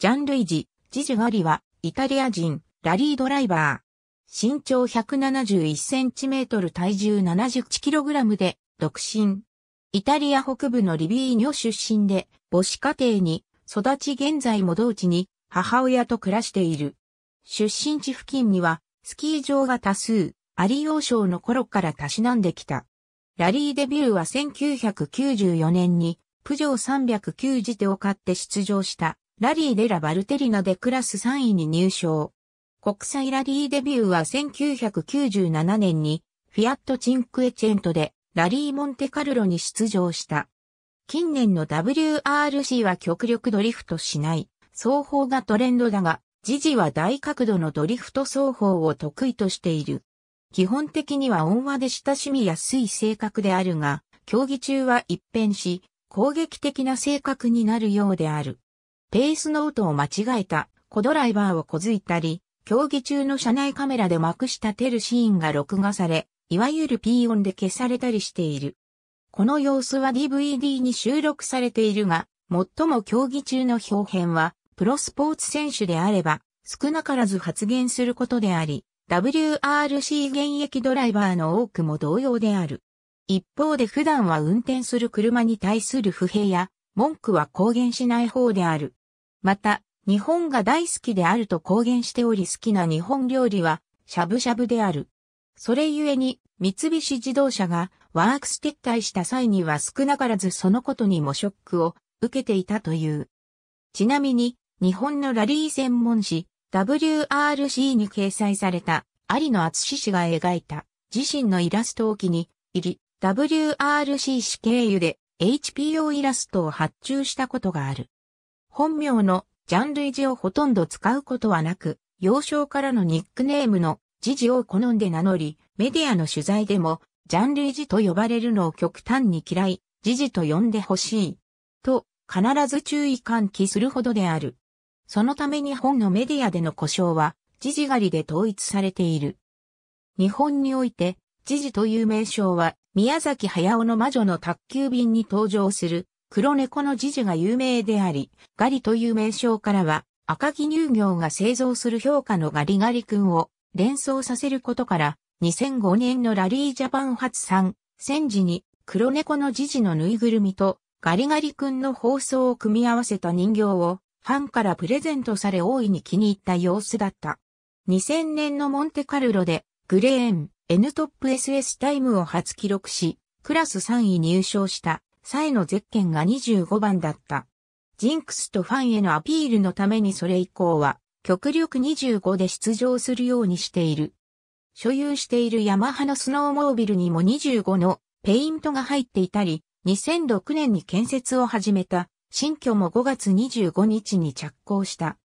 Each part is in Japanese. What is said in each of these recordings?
ジャン・ルイジ、ジジュガリは、イタリア人、ラリードライバー。身長1 7 1トル体重7 1ラムで、独身。イタリア北部のリビーニョ出身で、母子家庭に、育ち現在も同地に、母親と暮らしている。出身地付近には、スキー場が多数、アリ王将の頃からたしなんできた。ラリーデビューは1994年に、プジョー309次手を買って出場した。ラリー・デラ・バルテリナでクラス3位に入賞。国際ラリーデビューは1997年にフィアット・チンクエチェントでラリー・モンテカルロに出場した。近年の WRC は極力ドリフトしない、双方がトレンドだが、ジジは大角度のドリフト双方を得意としている。基本的には温和で親しみやすい性格であるが、競技中は一変し、攻撃的な性格になるようである。ペースノートを間違えた、小ドライバーをこづいたり、競技中の車内カメラで幕下してるシーンが録画され、いわゆる P 音で消されたりしている。この様子は DVD に収録されているが、最も競技中の表編は、プロスポーツ選手であれば、少なからず発言することであり、WRC 現役ドライバーの多くも同様である。一方で普段は運転する車に対する不平や文句は公言しない方である。また、日本が大好きであると公言しており好きな日本料理は、しゃぶしゃぶである。それゆえに、三菱自動車がワークス撤退した際には少なからずそのことにもショックを受けていたという。ちなみに、日本のラリー専門誌 WRC に掲載された有野厚氏が描いた自身のイラストを機に入り WRC 誌経由で HPO イラストを発注したことがある。本名のジャンルイジをほとんど使うことはなく、幼少からのニックネームのジジを好んで名乗り、メディアの取材でも、ジャンルイジと呼ばれるのを極端に嫌い、ジジと呼んでほしい。と、必ず注意喚起するほどである。そのため日本のメディアでの故障は、ジジ狩りで統一されている。日本において、ジジという名称は、宮崎駿の魔女の宅急便に登場する、黒猫のジジが有名であり、ガリという名称からは、赤木乳業が製造する評価のガリガリ君を連想させることから、2005年のラリージャパン発産、戦時に黒猫のジジのぬいぐるみとガリガリ君の放送を組み合わせた人形をファンからプレゼントされ大いに気に入った様子だった。2000年のモンテカルロでグレーン N トップ SS タイムを初記録し、クラス3位入賞した。サエのゼッケンが25番だった。ジンクスとファンへのアピールのためにそれ以降は、極力25で出場するようにしている。所有しているヤマハのスノーモービルにも25のペイントが入っていたり、2006年に建設を始めた新居も5月25日に着工した。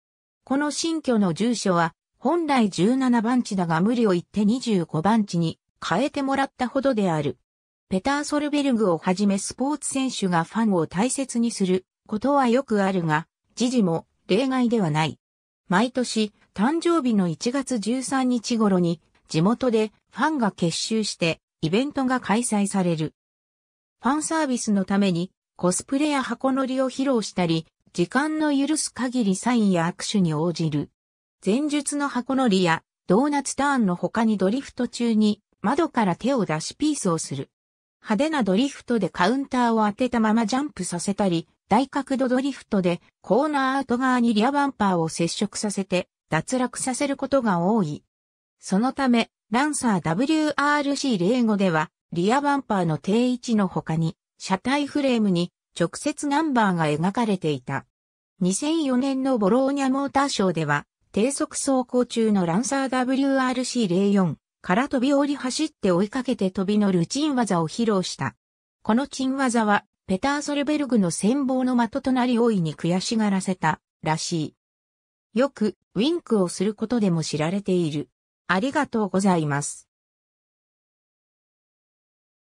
この新居の住所は本来17番地だが無理を言って25番地に変えてもらったほどである。ペター・ソルベルグをはじめスポーツ選手がファンを大切にすることはよくあるが、時事も例外ではない。毎年、誕生日の1月13日頃に、地元でファンが結集して、イベントが開催される。ファンサービスのために、コスプレや箱乗りを披露したり、時間の許す限りサインや握手に応じる。前述の箱乗りや、ドーナツターンの他にドリフト中に、窓から手を出しピースをする。派手なドリフトでカウンターを当てたままジャンプさせたり、大角度ドリフトでコーナーアウト側にリアバンパーを接触させて脱落させることが多い。そのため、ランサー WRC05 では、リアバンパーの定位置の他に、車体フレームに直接ナンバーが描かれていた。2004年のボローニャモーターショーでは、低速走行中のランサー WRC04 から飛び降り走って追いかけて飛び乗るチン技を披露した。このチン技は、ペター・ソルベルグの戦望の的となり大いに悔しがらせた、らしい。よく、ウィンクをすることでも知られている。ありがとうございます。